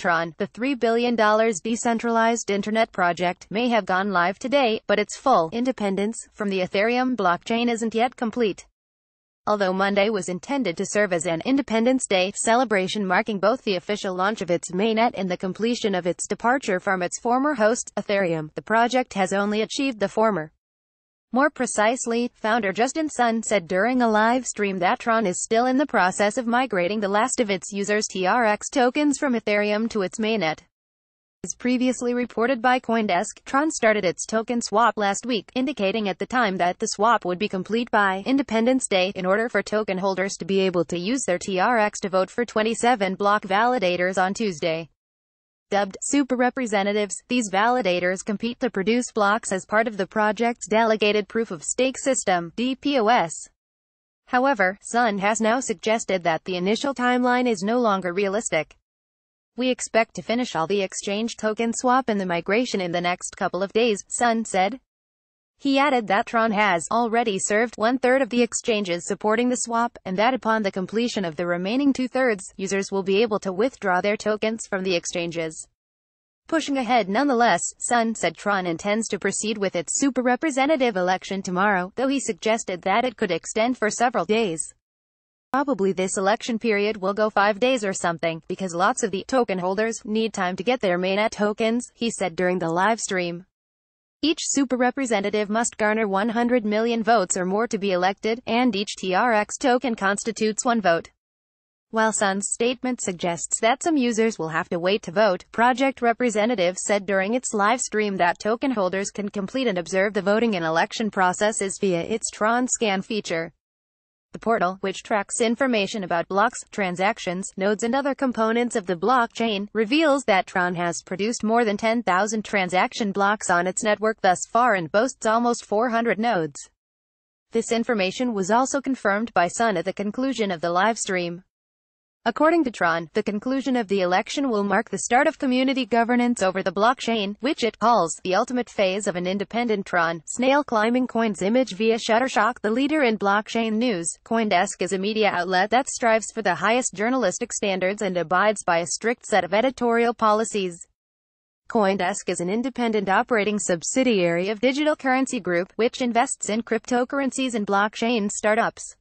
Tron, the $3 billion decentralized internet project, may have gone live today, but its full independence from the Ethereum blockchain isn't yet complete. Although Monday was intended to serve as an Independence Day celebration marking both the official launch of its mainnet and the completion of its departure from its former host, Ethereum, the project has only achieved the former. More precisely, founder Justin Sun said during a live stream that Tron is still in the process of migrating the last of its users' TRX tokens from Ethereum to its mainnet. As previously reported by Coindesk, Tron started its token swap last week, indicating at the time that the swap would be complete by Independence Day in order for token holders to be able to use their TRX to vote for 27 block validators on Tuesday. Dubbed super representatives, these validators compete to produce blocks as part of the project's delegated proof-of-stake system, DPoS. However, Sun has now suggested that the initial timeline is no longer realistic. We expect to finish all the exchange token swap and the migration in the next couple of days, Sun said. He added that Tron has already served one-third of the exchanges supporting the swap, and that upon the completion of the remaining two-thirds, users will be able to withdraw their tokens from the exchanges. Pushing ahead nonetheless, Sun said Tron intends to proceed with its super representative election tomorrow, though he suggested that it could extend for several days. Probably this election period will go five days or something, because lots of the token holders need time to get their mainnet tokens, he said during the live stream. Each super representative must garner 100 million votes or more to be elected, and each TRX token constitutes one vote. While Sun's statement suggests that some users will have to wait to vote, Project Representative said during its live stream that token holders can complete and observe the voting and election processes via its Tron Scan feature. The portal, which tracks information about blocks, transactions, nodes and other components of the blockchain, reveals that Tron has produced more than 10,000 transaction blocks on its network thus far and boasts almost 400 nodes. This information was also confirmed by Sun at the conclusion of the live stream. According to Tron, the conclusion of the election will mark the start of community governance over the blockchain, which it calls the ultimate phase of an independent Tron. Snail climbing Coin's image via Shutterstock, the leader in blockchain news. Coindesk is a media outlet that strives for the highest journalistic standards and abides by a strict set of editorial policies. Coindesk is an independent operating subsidiary of Digital Currency Group, which invests in cryptocurrencies and blockchain startups.